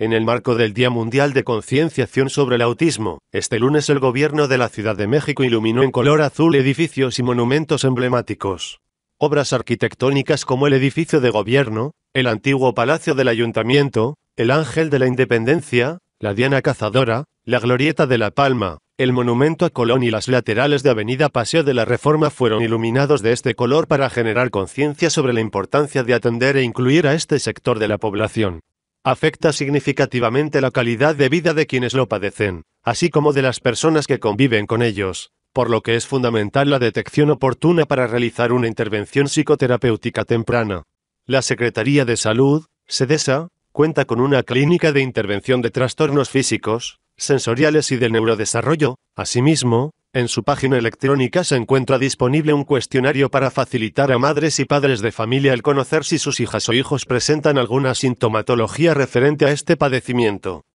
En el marco del Día Mundial de Concienciación sobre el Autismo, este lunes el gobierno de la Ciudad de México iluminó en color azul edificios y monumentos emblemáticos. Obras arquitectónicas como el edificio de gobierno, el antiguo Palacio del Ayuntamiento, el Ángel de la Independencia, la Diana Cazadora, la Glorieta de la Palma, el monumento a Colón y las laterales de Avenida Paseo de la Reforma fueron iluminados de este color para generar conciencia sobre la importancia de atender e incluir a este sector de la población afecta significativamente la calidad de vida de quienes lo padecen, así como de las personas que conviven con ellos, por lo que es fundamental la detección oportuna para realizar una intervención psicoterapéutica temprana. La Secretaría de Salud, SEDESA, cuenta con una clínica de intervención de trastornos físicos, sensoriales y del neurodesarrollo, asimismo, en su página electrónica se encuentra disponible un cuestionario para facilitar a madres y padres de familia el conocer si sus hijas o hijos presentan alguna sintomatología referente a este padecimiento.